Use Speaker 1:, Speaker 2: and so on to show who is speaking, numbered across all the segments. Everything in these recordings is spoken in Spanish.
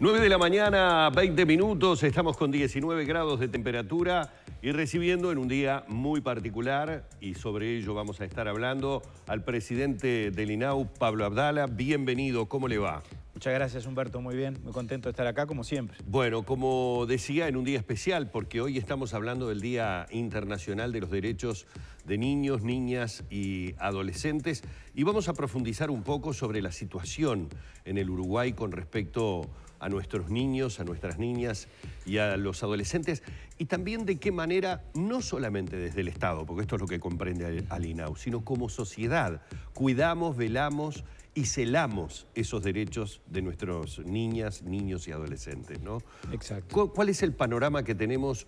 Speaker 1: 9 de la mañana, 20 minutos, estamos con 19 grados de temperatura y recibiendo en un día muy particular, y sobre ello vamos a estar hablando, al presidente del INAU, Pablo Abdala. Bienvenido, ¿cómo le va?
Speaker 2: Muchas gracias, Humberto, muy bien, muy contento de estar acá, como siempre.
Speaker 1: Bueno, como decía, en un día especial, porque hoy estamos hablando del Día Internacional de los Derechos de Niños, Niñas y Adolescentes, y vamos a profundizar un poco sobre la situación en el Uruguay con respecto a nuestros niños, a nuestras niñas y a los adolescentes, y también de qué manera, no solamente desde el Estado, porque esto es lo que comprende al INAU, sino como sociedad, cuidamos, velamos y celamos esos derechos de nuestros niñas, niños y adolescentes, ¿no?
Speaker 2: Exacto.
Speaker 1: ¿Cuál es el panorama que tenemos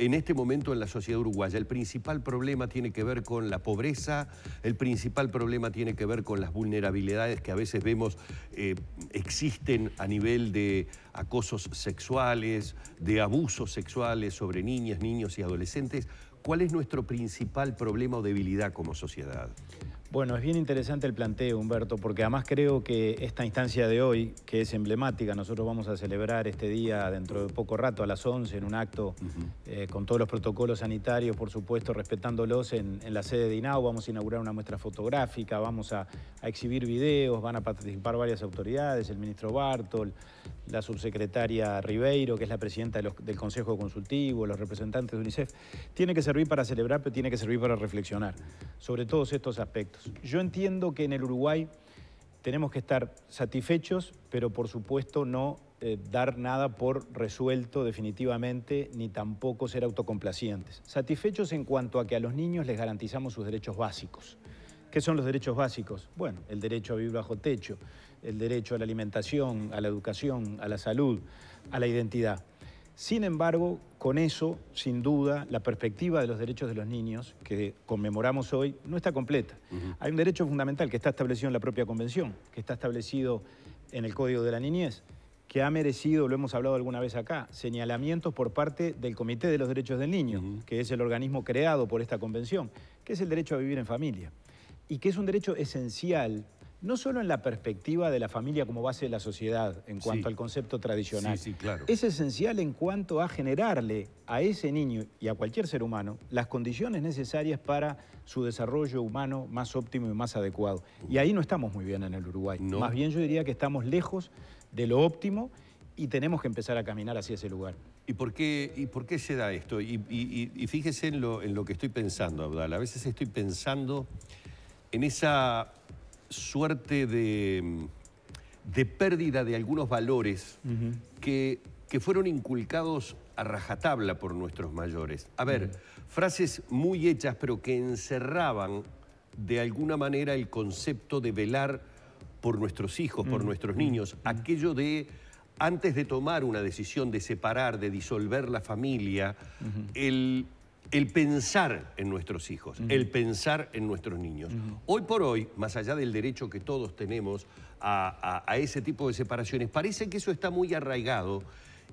Speaker 1: en este momento en la sociedad uruguaya. El principal problema tiene que ver con la pobreza, el principal problema tiene que ver con las vulnerabilidades que a veces vemos eh, existen a nivel de acosos sexuales, de abusos sexuales sobre niñas, niños y adolescentes. ¿Cuál es nuestro principal problema o debilidad como sociedad?
Speaker 2: Bueno, es bien interesante el planteo, Humberto, porque además creo que esta instancia de hoy, que es emblemática, nosotros vamos a celebrar este día dentro de poco rato, a las 11, en un acto eh, con todos los protocolos sanitarios, por supuesto, respetándolos en, la sede de INAU. Vamos a inaugurar una muestra fotográfica, vamos a, a exhibir videos, van a participar varias autoridades, el ministro Bartol, la subsecretaria Ribeiro, que es la presidenta del Consejo Consultivo, los representantes de UNICEF, tiene que servir para celebrar, pero tiene que servir para reflexionar sobre todos estos aspectos. Yo entiendo que en el Uruguay tenemos que estar satisfechos, pero por supuesto no eh, dar nada por resuelto definitivamente, ni tampoco ser autocomplacientes. Satisfechos en cuanto a que a los niños les garantizamos sus derechos básicos. ¿Qué son los derechos básicos? Bueno, el derecho a vivir bajo techo, el derecho a la alimentación, a la educación, a la salud, a la identidad. Sin embargo, con eso, sin duda, la perspectiva de los derechos de los niños que conmemoramos hoy no está completa. Hay un derecho fundamental que está establecido en la propia Convención, que está establecido en el Código de la Niñez, que ha merecido, lo hemos hablado alguna vez acá, señalamientos por parte del Comité de los Derechos del Niño, que es el organismo creado por esta Convención, que es el derecho a vivir en familia y que es un derecho esencial, no solo en la perspectiva de la familia como base de la sociedad en cuanto al concepto tradicional, sí, claro. es esencial en cuanto a generarle a ese niño y a cualquier ser humano las condiciones necesarias para su desarrollo humano más óptimo y más adecuado. Y ahí no estamos muy bien en el Uruguay. Más bien yo diría que estamos lejos de lo óptimo y tenemos que empezar a caminar hacia ese lugar.
Speaker 1: ¿Y por qué, y por qué se da esto? Y, fíjese en lo, en lo, que estoy pensando, Abdal. A veces estoy pensando en esa suerte de, pérdida de algunos valores que, que, fueron inculcados a rajatabla por nuestros mayores. A ver, frases muy hechas, pero que encerraban de alguna manera el concepto de velar por nuestros hijos, por nuestros niños, aquello de antes de tomar una decisión de separar, de disolver la familia, el el pensar en nuestros hijos, el pensar en nuestros niños. Hoy por hoy, más allá del derecho que todos tenemos a ese tipo de separaciones, parece que eso está muy arraigado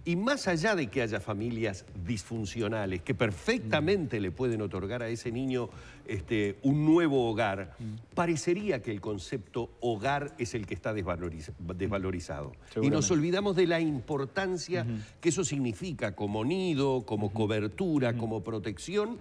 Speaker 1: y más allá de que haya familias disfuncionales que perfectamente le pueden otorgar a ese niño este, un nuevo hogar, parecería que el concepto hogar es el que está desvalorizado. Y nos olvidamos de la importancia que eso significa como nido, como cobertura, como protección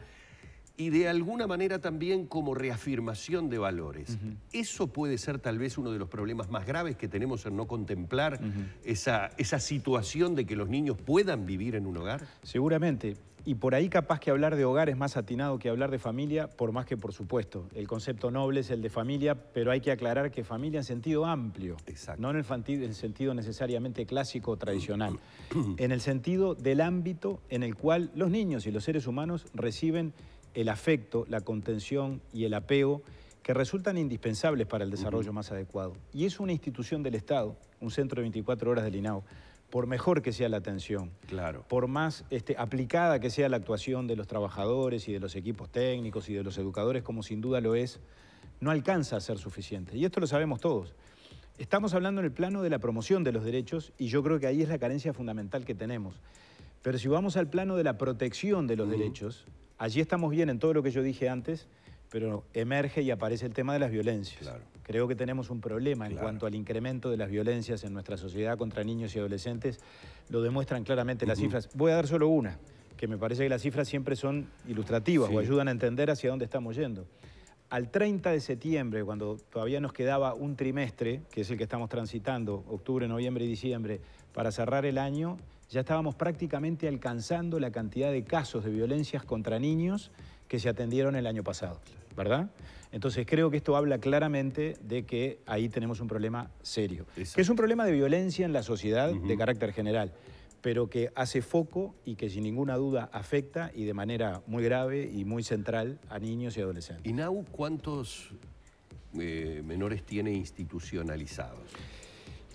Speaker 1: y de alguna manera también como reafirmación de valores. Eso puede ser tal vez uno de los problemas más graves que tenemos en no contemplar esa, esa situación de que los niños puedan vivir en un
Speaker 2: hogar. Seguramente. Y por ahí capaz que hablar de hogar es más atinado que hablar de familia, por más que por supuesto. El concepto noble es el de familia, pero hay que aclarar que familia en sentido amplio, no en el, sentido necesariamente clásico o tradicional, en el sentido del ámbito en el cual los niños y los seres humanos reciben el afecto, la contención y el apego que resultan indispensables para el desarrollo más adecuado. Y es una institución del Estado, un centro de 24 horas del INAO, por mejor que sea la atención, claro. por más este, aplicada que sea la actuación de los trabajadores y de los equipos técnicos y de los educadores, como sin duda lo es, no alcanza a ser suficiente. Y esto lo sabemos todos. Estamos hablando en el plano de la promoción de los derechos y yo creo que ahí es la carencia fundamental que tenemos. Pero si vamos al plano de la protección de los derechos, Allí estamos bien en todo lo que yo dije antes, pero emerge y aparece el tema de las violencias. Creo que tenemos un problema en cuanto al incremento de las violencias en nuestra sociedad contra niños y adolescentes. Lo demuestran claramente las cifras. Voy a dar solo una, que me parece que las cifras siempre son ilustrativas o ayudan a entender hacia dónde estamos yendo. Al 30 de septiembre, cuando todavía nos quedaba un trimestre, que es el que estamos transitando, octubre, noviembre y diciembre, para cerrar el año, ya estábamos prácticamente alcanzando la cantidad de casos de violencias contra niños que se atendieron el año pasado, ¿verdad? Entonces creo que esto habla claramente de que ahí tenemos un problema serio, que es un problema de violencia en la sociedad de carácter general, pero que hace foco y que sin ninguna duda afecta y de manera muy grave y muy central a niños y adolescentes. ¿Y NAU cuántos eh, menores tiene institucionalizados?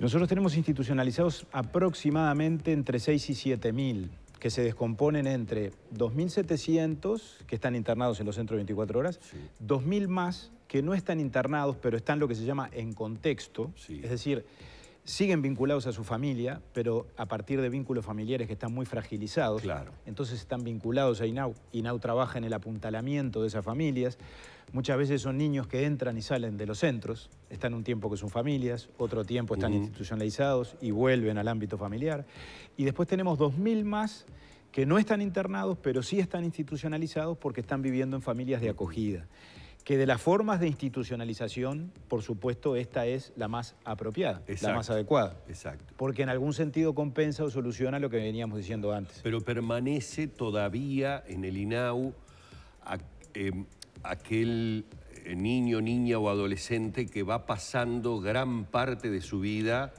Speaker 2: Nosotros tenemos institucionalizados aproximadamente entre 6 y 7 mil que se descomponen entre 2.700 que están internados en los centros 24 horas, 2.000 más que no están internados, pero están lo que se llama en contexto, es decir, siguen vinculados a su familia, pero a partir de vínculos familiares que están muy fragilizados. Entonces están vinculados a INAU. INAU trabaja en el apuntalamiento de esas familias. Muchas veces son niños que entran y salen de los centros, están un tiempo con sus familias, otro tiempo están institucionalizados y vuelven al ámbito familiar. Y después tenemos 2.000 más que no están internados, pero sí están institucionalizados porque están viviendo en familias de acogida que de las formas de institucionalización, por supuesto, esta es la más apropiada, la más adecuada. Exacto. Porque en algún sentido compensa o soluciona lo que veníamos diciendo antes. Pero
Speaker 1: permanece todavía en el INAU em, aquel eh, niño, niña o adolescente que va pasando gran parte de su vida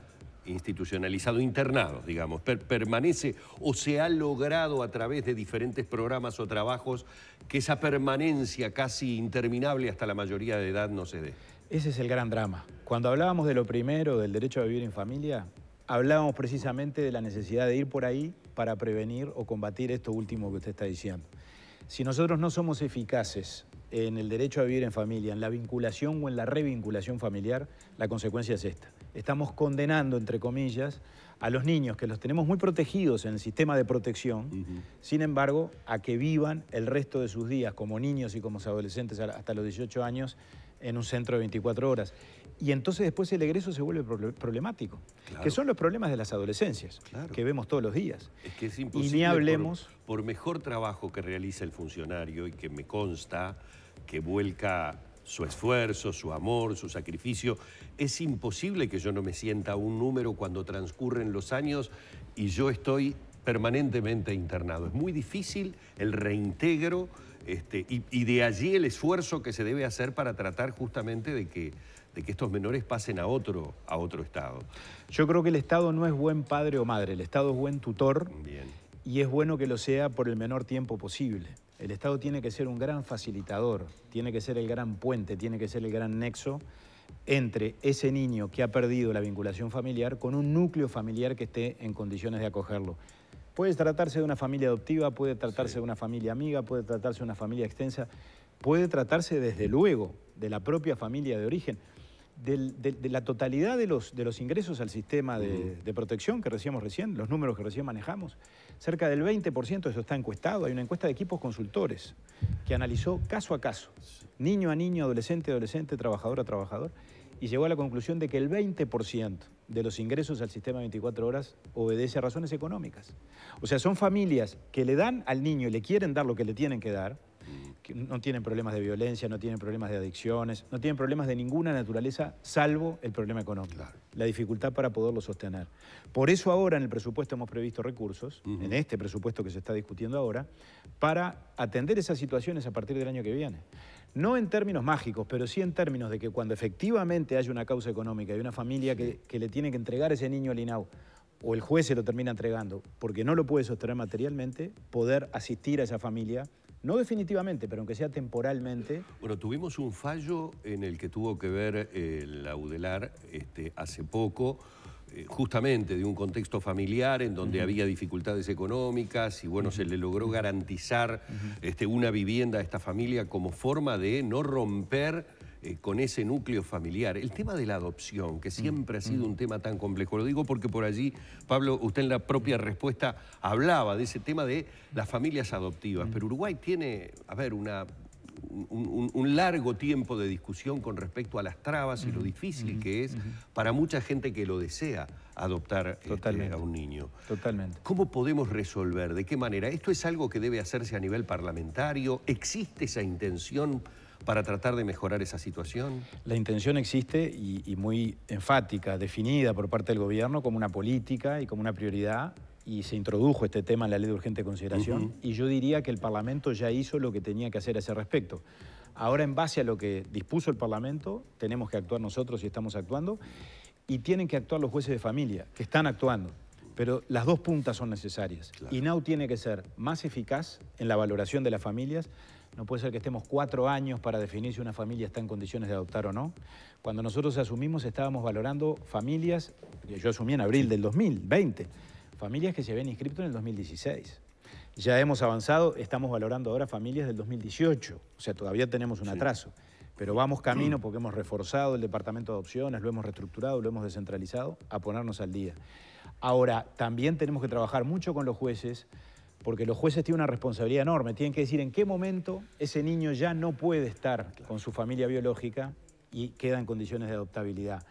Speaker 1: institucionalizado, internados, digamos, permanece o se ha logrado a través de diferentes programas o trabajos que esa permanencia casi
Speaker 2: interminable hasta la mayoría de edad no se dé. Ese es el gran drama. Cuando hablábamos de lo primero, del derecho a vivir en familia, hablábamos precisamente de la necesidad de ir por ahí para prevenir o combatir esto último que usted está diciendo. Si nosotros no somos eficaces en el derecho a vivir en familia, en la vinculación o en la revinculación familiar, la consecuencia es esta estamos condenando, entre comillas, a los niños que los tenemos muy protegidos en el sistema de protección, sin embargo, a que vivan el resto de sus días como niños y como adolescentes hasta los 18 años en un centro de 24 horas. Y entonces después el egreso se vuelve problemático, que son los problemas de las adolescencias, que vemos todos los días.
Speaker 1: Es que es imposible. Y ni hablemos... por mejor trabajo que realiza el funcionario y que me consta que vuelca su esfuerzo, su amor, su sacrificio. Es imposible que yo no me sienta un número cuando transcurren los años y yo estoy permanentemente internado. Es muy difícil el reintegro este, y, de allí el esfuerzo que se debe hacer para tratar justamente de que, de que estos menores pasen a otro, a otro Estado.
Speaker 2: Yo creo que el Estado no es buen padre o madre, el Estado es buen tutor y es bueno que lo sea por el menor tiempo posible. El Estado tiene que ser un gran facilitador, tiene que ser el gran puente, tiene que ser el gran nexo entre ese niño que ha perdido la vinculación familiar con un núcleo familiar que esté en condiciones de acogerlo. Puede tratarse de una familia adoptiva, puede tratarse de una familia amiga, puede tratarse de una familia extensa, puede tratarse desde luego de la propia familia de origen de, la totalidad de los, ingresos al sistema de, protección que recibimos recién, los números que recién manejamos, cerca del 20%, eso está encuestado, hay una encuesta de equipos consultores que analizó caso a caso, niño a niño, adolescente a adolescente, trabajador a trabajador, y llegó a la conclusión de que el 20% de los ingresos al sistema de 24 horas obedece a razones económicas. O sea, son familias que le dan al niño y le quieren dar lo que le tienen que dar, no tienen problemas de violencia, no tienen problemas de adicciones, no tienen problemas de ninguna naturaleza, salvo el problema económico, la dificultad para poderlo sostener. Por eso ahora en el presupuesto hemos previsto recursos, en este presupuesto que se está discutiendo ahora, para atender esas situaciones a partir del año que viene. No en términos mágicos, pero sí en términos de que cuando efectivamente hay una causa económica y una familia que, le tiene que entregar ese niño al INAU, o el juez se lo termina entregando porque no lo puede sostener materialmente, poder asistir a esa familia no definitivamente, pero aunque sea temporalmente. Bueno,
Speaker 1: tuvimos un fallo en el que tuvo que ver la UDELAR este, hace poco, eh, justamente de un contexto familiar en donde había dificultades económicas y bueno, se le logró garantizar este, una vivienda a esta familia como forma de no romper eh, con ese núcleo familiar. El tema de la adopción, que siempre ha mm, sido un mm. tema tan complejo, lo digo porque por allí, Pablo, usted en la propia respuesta hablaba de ese tema de las familias adoptivas, mm. pero Uruguay tiene, a ver, una un, largo tiempo de discusión con respecto a las trabas y lo difícil que es para mucha gente que lo desea adoptar este, a un niño. Totalmente. ¿Cómo podemos resolver? ¿De qué manera? ¿Esto es algo que debe hacerse a nivel parlamentario? ¿Existe esa intención para
Speaker 2: tratar de mejorar esa situación? La intención existe y, muy enfática, definida por parte del gobierno como una política y como una prioridad y se introdujo este tema en la ley de urgente consideración y yo diría que el Parlamento ya hizo lo que tenía que hacer a ese respecto. Ahora en base a lo que dispuso el Parlamento tenemos que actuar nosotros y estamos actuando y tienen que actuar los jueces de familia que están actuando. Pero las dos puntas son necesarias. y INAU tiene que ser más eficaz en la valoración de las familias, no puede ser que estemos cuatro años para definir si una familia está en condiciones de adoptar o no. Cuando nosotros asumimos estábamos valorando familias, que yo asumí en abril del 2020, familias que se habían inscrito en el 2016. Ya hemos avanzado, estamos valorando ahora familias del 2018, o sea, todavía tenemos un atraso. Pero vamos camino porque hemos reforzado el departamento de adopciones, lo hemos reestructurado, lo hemos descentralizado, a ponernos al día. Ahora, también tenemos que trabajar mucho con los jueces porque los jueces tienen una responsabilidad enorme, tienen que decir en qué momento ese niño ya no puede estar con su familia biológica y queda en condiciones de adoptabilidad.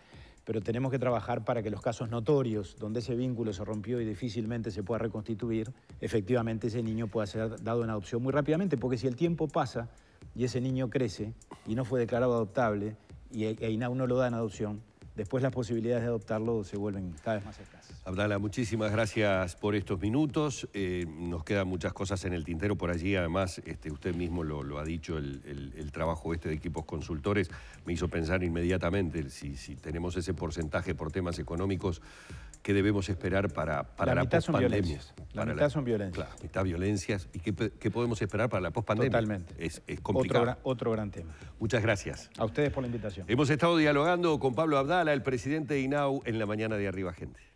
Speaker 2: Pero tenemos que trabajar para que los casos notorios, donde ese vínculo se rompió y difícilmente se pueda reconstituir, efectivamente ese niño pueda ser dado en adopción muy rápidamente, porque si el tiempo pasa y ese niño crece y no fue declarado adoptable y, y e, e no lo da en adopción, después las posibilidades de adoptarlo se vuelven cada vez más escasas.
Speaker 1: Abdala, muchísimas gracias por estos minutos. Eh, nos quedan muchas cosas en el tintero por allí. Además, este, usted mismo lo, ha dicho, el, trabajo este de equipos consultores me hizo pensar inmediatamente, si tenemos ese porcentaje por temas económicos, qué debemos esperar para, para la, pospandemia.
Speaker 2: La mitad son violencias. mitad
Speaker 1: violencias. ¿Y qué, podemos esperar para la pospandemia? Totalmente. Es, es complicado. Otro,
Speaker 2: otro, gran tema.
Speaker 1: Muchas gracias.
Speaker 2: A ustedes por la invitación.
Speaker 1: Hemos estado dialogando con Pablo Abdala, el presidente de INAU, en la mañana de Arriba Gente.